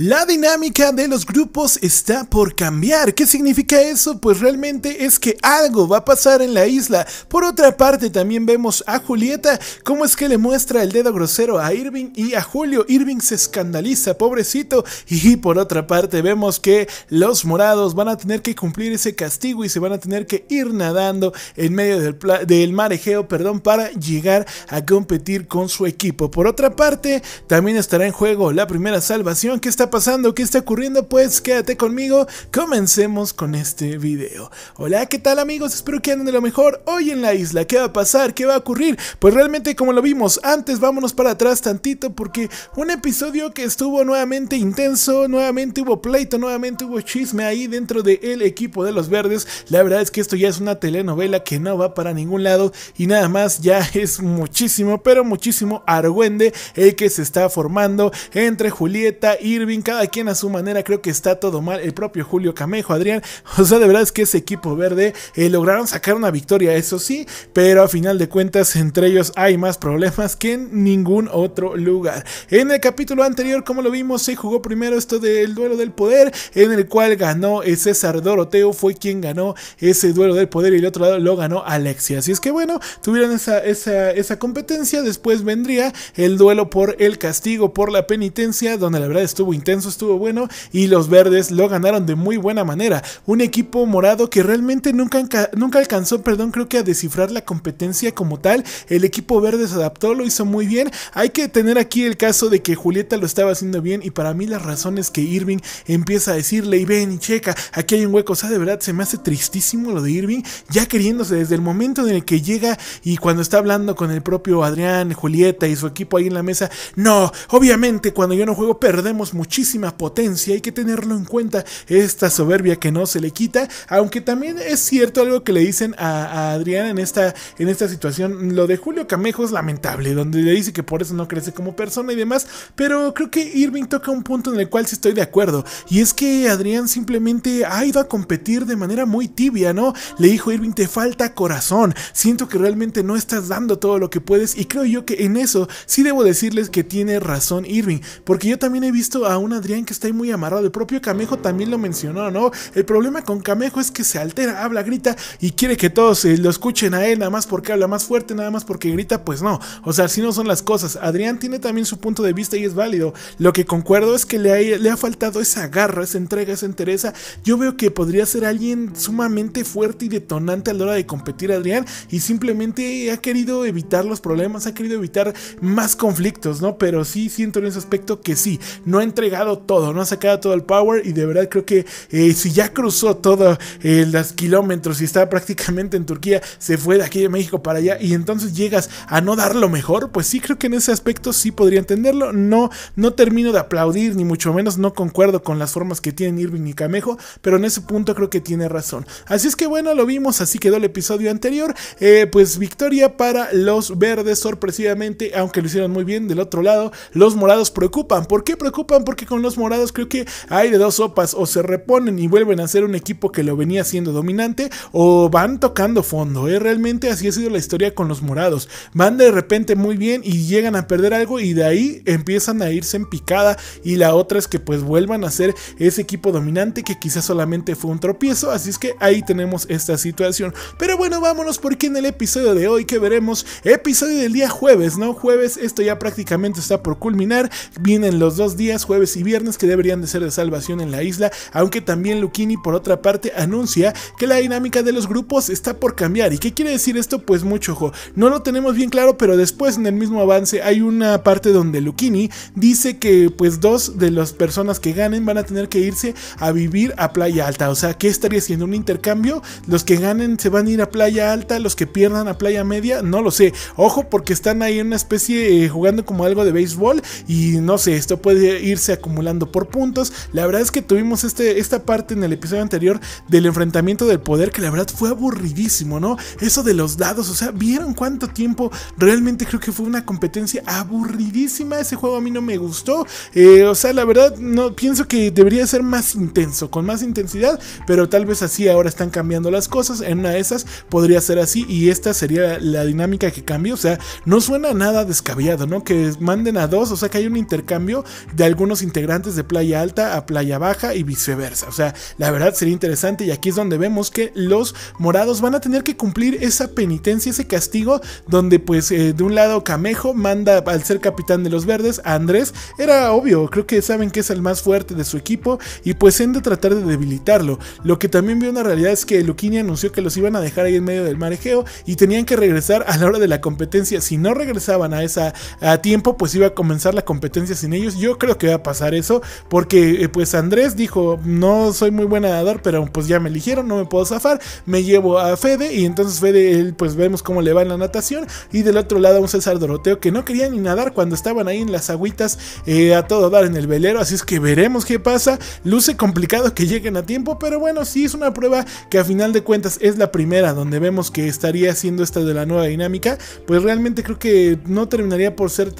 La dinámica de los grupos está por cambiar. ¿Qué significa eso? Pues realmente es que algo va a pasar en la isla. Por otra parte, también vemos a Julieta cómo es que le muestra el dedo grosero a Irving y a Julio. Irving se escandaliza, pobrecito. Y por otra parte, vemos que los morados van a tener que cumplir ese castigo y se van a tener que ir nadando en medio del, del mar perdón, para llegar a competir con su equipo. Por otra parte, también estará en juego la primera salvación que está pasando? ¿Qué está ocurriendo? Pues quédate conmigo, comencemos con este video. Hola, ¿qué tal amigos? Espero que anden de lo mejor hoy en la isla. ¿Qué va a pasar? ¿Qué va a ocurrir? Pues realmente como lo vimos antes, vámonos para atrás tantito porque un episodio que estuvo nuevamente intenso, nuevamente hubo pleito, nuevamente hubo chisme ahí dentro del equipo de los verdes. La verdad es que esto ya es una telenovela que no va para ningún lado y nada más ya es muchísimo, pero muchísimo argüende el que se está formando entre Julieta, Irving, cada quien a su manera creo que está todo mal. El propio Julio Camejo, Adrián. O sea, de verdad es que ese equipo verde eh, lograron sacar una victoria, eso sí, pero a final de cuentas entre ellos hay más problemas que en ningún otro lugar. En el capítulo anterior, como lo vimos, se jugó primero esto del duelo del poder, en el cual ganó César Doroteo, fue quien ganó ese duelo del poder y el otro lado lo ganó Alexia. Así es que bueno, tuvieron esa, esa, esa competencia, después vendría el duelo por el castigo, por la penitencia, donde la verdad estuvo intenso, estuvo bueno y los verdes lo ganaron de muy buena manera. Un equipo morado que realmente nunca, nunca alcanzó, perdón, creo que a descifrar la competencia como tal. El equipo verde se adaptó, lo hizo muy bien. Hay que tener aquí el caso de que Julieta lo estaba haciendo bien y para mí las razones que Irving empieza a decirle y ven y checa, aquí hay un hueco, o sea, de verdad se me hace tristísimo lo de Irving, ya queriéndose desde el momento en el que llega y cuando está hablando con el propio Adrián, Julieta y su equipo ahí en la mesa, no, obviamente cuando yo no juego perdemos mucho muchísima potencia, hay que tenerlo en cuenta, esta soberbia que no se le quita, aunque también es cierto algo que le dicen a, Adrián en esta, en esta situación, lo de Julio Camejo es lamentable, donde le dice que por eso no crece como persona y demás, pero creo que Irving toca un punto en el cual sí estoy de acuerdo, y es que Adrián simplemente ha ido a competir de manera muy tibia, ¿no? Le dijo Irving, te falta corazón, siento que realmente no estás dando todo lo que puedes, y creo yo que en eso sí debo decirles que tiene razón Irving, porque yo también he visto a un Adrián que está ahí muy amarrado. El propio Camejo también lo mencionó, ¿no? El problema con Camejo es que se altera, habla, grita y quiere que todos eh, lo escuchen a él, nada más porque habla más fuerte, nada más porque grita, pues no. O sea, así no son las cosas. Adrián tiene también su punto de vista y es válido. Lo que concuerdo es que le ha, le ha faltado esa garra, esa entrega, esa entereza. Yo veo que podría ser alguien sumamente fuerte y detonante a la hora de competir Adrián y simplemente ha querido evitar los problemas, ha querido evitar más conflictos, ¿no? Pero sí siento en ese aspecto que sí, no entre llegado todo, no ha sacado todo el power y de verdad creo que eh, si ya cruzó todos eh, los kilómetros y está prácticamente en Turquía, se fue de aquí de México para allá y entonces llegas a no dar lo mejor, pues sí creo que en ese aspecto sí podría entenderlo, no, no termino de aplaudir ni mucho menos, no concuerdo con las formas que tienen Irving y Camejo, pero en ese punto creo que tiene razón. Así es que bueno, lo vimos, así quedó el episodio anterior, eh, pues victoria para los verdes sorpresivamente, aunque lo hicieron muy bien del otro lado, los morados preocupan, ¿por qué preocupan? Porque que con los morados creo que hay de dos sopas, o se reponen y vuelven a ser un equipo que lo venía siendo dominante, o van tocando fondo, ¿eh? realmente así ha sido la historia con los morados, van de repente muy bien y llegan a perder algo y de ahí empiezan a irse en picada y la otra es que pues vuelvan a ser ese equipo dominante que quizás solamente fue un tropiezo, así es que ahí tenemos esta situación, pero bueno, vámonos porque en el episodio de hoy que veremos, episodio del día jueves, ¿no? Jueves, esto ya prácticamente está por culminar, vienen los dos días, jueves y viernes que deberían de ser de salvación en la isla, aunque también Lucchini por otra parte anuncia que la dinámica de los grupos está por cambiar. ¿Y qué quiere decir esto? Pues mucho ojo, no lo tenemos bien claro, pero después en el mismo avance hay una parte donde Lucchini dice que pues dos de las personas que ganen van a tener que irse a vivir a Playa Alta, o sea, ¿qué estaría siendo un intercambio? Los que ganen se van a ir a Playa Alta, los que pierdan a Playa Media, no lo sé. Ojo porque están ahí en una especie eh, jugando como algo de béisbol y no sé, esto puede irse a acumulando por puntos. La verdad es que tuvimos este, esta parte en el episodio anterior del enfrentamiento del poder que la verdad fue aburridísimo, ¿no? Eso de los dados, o sea, ¿vieron cuánto tiempo? Realmente creo que fue una competencia aburridísima. Ese juego a mí no me gustó. Eh, o sea, la verdad, no pienso que debería ser más intenso, con más intensidad, pero tal vez así ahora están cambiando las cosas. En una de esas podría ser así y esta sería la dinámica que cambie. O sea, no suena nada descabellado, ¿no? Que manden a dos, o sea, que hay un intercambio de algunos integrantes de Playa Alta a Playa Baja y viceversa. O sea, la verdad sería interesante y aquí es donde vemos que los morados van a tener que cumplir esa penitencia, ese castigo, donde pues eh, de un lado Camejo manda al ser capitán de los verdes a Andrés. Era obvio, creo que saben que es el más fuerte de su equipo y pues han de tratar de debilitarlo. Lo que también vio una realidad es que Luquini anunció que los iban a dejar ahí en medio del marejeo y tenían que regresar a la hora de la competencia. Si no regresaban a esa a tiempo, pues iba a comenzar la competencia sin ellos. Yo creo que va a pasar eso, porque eh, pues Andrés dijo, no soy muy buen nadador, pero pues ya me eligieron, no me puedo zafar, me llevo a Fede y entonces Fede, él, pues vemos cómo le va en la natación y del otro lado un César Doroteo que no quería ni nadar cuando estaban ahí en las agüitas eh, a todo dar en el velero, así es que veremos qué pasa, luce complicado que lleguen a tiempo, pero bueno, sí es una prueba que a final de cuentas es la primera donde vemos que estaría haciendo esta de la nueva dinámica, pues realmente creo que no terminaría por ser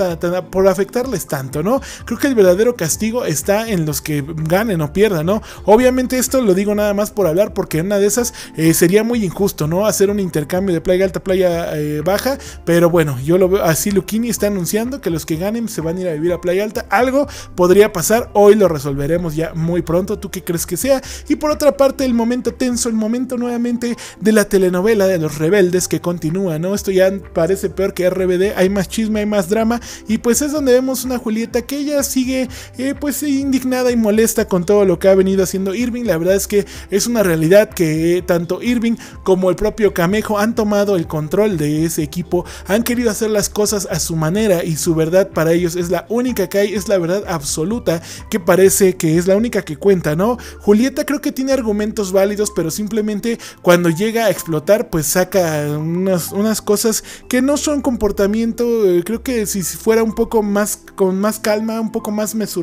por afectarles tanto, ¿no? Creo que el verdadero castigo está en los que ganen o pierdan, ¿no? Obviamente esto lo digo nada más por hablar porque en una de esas eh, sería muy injusto, ¿no? Hacer un intercambio de playa alta, a playa eh, baja, pero bueno, yo lo veo así, Luquini está anunciando que los que ganen se van a ir a vivir a playa alta, algo podría pasar, hoy lo resolveremos ya muy pronto, ¿tú qué crees que sea? Y por otra parte, el momento tenso, el momento nuevamente de la telenovela de los rebeldes que continúa, ¿no? Esto ya parece peor que RBD, hay más chisme, hay más drama, y pues es donde vemos una Julieta que ella sigue eh, pues pues indignada y molesta con todo lo que ha venido haciendo Irving. La verdad es que es una realidad que eh, tanto Irving como el propio Camejo han tomado el control de ese equipo, han querido hacer las cosas a su manera y su verdad para ellos es la única que hay, es la verdad absoluta que parece que es la única que cuenta, ¿no? Julieta creo que tiene argumentos válidos, pero simplemente cuando llega a explotar, pues saca unas, cosas que no son comportamiento, eh, creo que si fuera un poco más, con más calma, un poco más mesurado,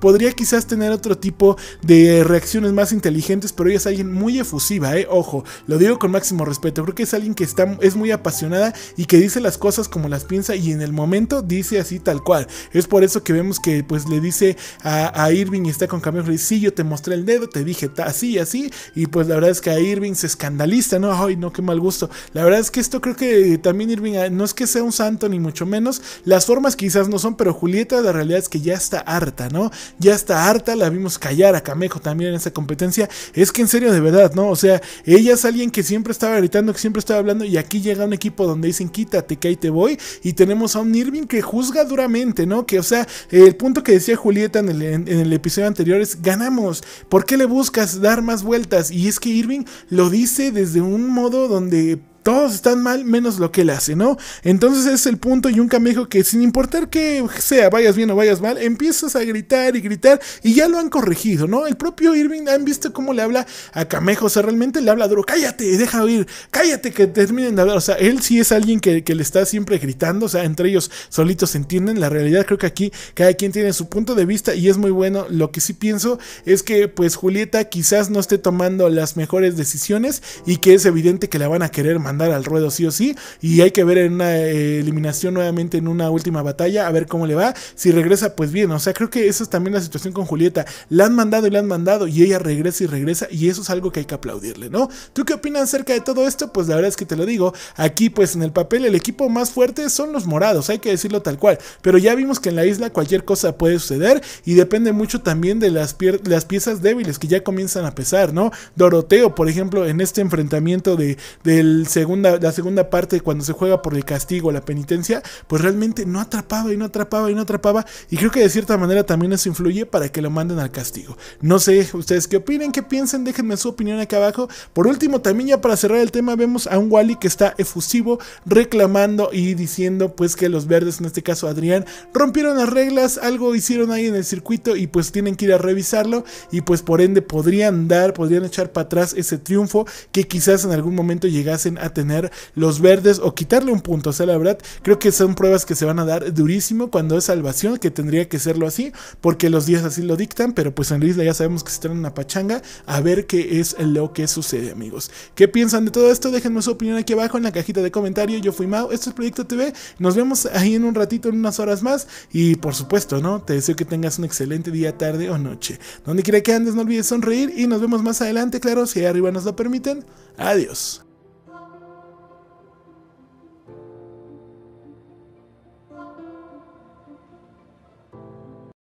podría quizás tener otro tipo de reacciones más inteligentes, pero ella es alguien muy efusiva, ¿eh? Ojo, lo digo con máximo respeto, creo que es alguien que está, es muy apasionada y que dice las cosas como las piensa y en el momento dice así tal cual. Es por eso que vemos que pues le dice a, Irving y está con Camión le yo te mostré el dedo, te dije así, así, y pues la verdad es que a Irving se escandaliza, ¿no? Ay, no, qué mal gusto. La verdad es que esto creo que también Irving, ah, no es que sea un santo ni mucho menos, las formas quizás no son, pero Julieta la realidad es que ya está harta ¿no? Ya está harta, la vimos callar a Camejo también en esa competencia. Es que en serio, de verdad, ¿no? O sea, ella es alguien que siempre estaba gritando, que siempre estaba hablando, y aquí llega un equipo donde dicen quítate, que ahí te voy, y tenemos a un Irving que juzga duramente, ¿no? Que, o sea, el punto que decía Julieta en el, en el episodio anterior es, ganamos, ¿por qué le buscas dar más vueltas? Y es que Irving lo dice desde un modo donde todos están mal menos lo que él hace, ¿no? Entonces es el punto y un camejo que sin importar que sea, vayas bien o vayas mal, empiezas a gritar y gritar y ya lo han corregido, ¿no? El propio Irving, han visto cómo le habla a camejo, o sea, realmente le habla duro, cállate, deja oír, cállate que terminen de hablar, o sea, él sí es alguien que, le está siempre gritando, o sea, entre ellos solitos se entienden, la realidad creo que aquí cada quien tiene su punto de vista y es muy bueno, lo que sí pienso es que pues Julieta quizás no esté tomando las mejores decisiones y que es evidente que la van a querer más mandar al ruedo sí o sí. Y hay que ver en una eh, eliminación nuevamente en una última batalla, a ver cómo le va. Si regresa, pues bien. O sea, creo que esa es también la situación con Julieta. La han mandado y la han mandado y ella regresa y regresa y eso es algo que hay que aplaudirle, ¿no? ¿Tú qué opinas acerca de todo esto? Pues la verdad es que te lo digo. Aquí, pues en el papel, el equipo más fuerte son los morados, hay que decirlo tal cual. Pero ya vimos que en la isla cualquier cosa puede suceder y depende mucho también de las, las piezas débiles que ya comienzan a pesar, ¿no? Doroteo, por ejemplo, en este enfrentamiento de, del segunda, la segunda parte, cuando se juega por el castigo, la penitencia, pues realmente no atrapaba y no atrapaba y no atrapaba. Y creo que de cierta manera también eso influye para que lo manden al castigo. No sé ustedes qué opinen, qué piensen, déjenme su opinión acá abajo. Por último, también ya para cerrar el tema, vemos a un Wally que está efusivo, reclamando y diciendo pues que los verdes, en este caso Adrián, rompieron las reglas, algo hicieron ahí en el circuito y pues tienen que ir a revisarlo y pues por ende podrían dar, podrían echar para atrás ese triunfo que quizás en algún momento llegasen a tener los verdes o quitarle un punto. O sea, la verdad, creo que son pruebas que se van a dar durísimo cuando es salvación, que tendría que serlo así, porque los días así lo dictan, pero pues en la isla ya sabemos que se traen una pachanga. A ver qué es lo que sucede, amigos. ¿Qué piensan de todo esto? Déjenme su opinión aquí abajo en la cajita de comentarios, Yo fui Mao, esto es Proyecto TV. Nos vemos ahí en un ratito, en unas horas más. Y por supuesto, ¿no? Te deseo que tengas un excelente día, tarde o noche. Donde quiera que andes, no olvides sonreír y nos vemos más adelante, claro, si arriba nos lo permiten. Adiós.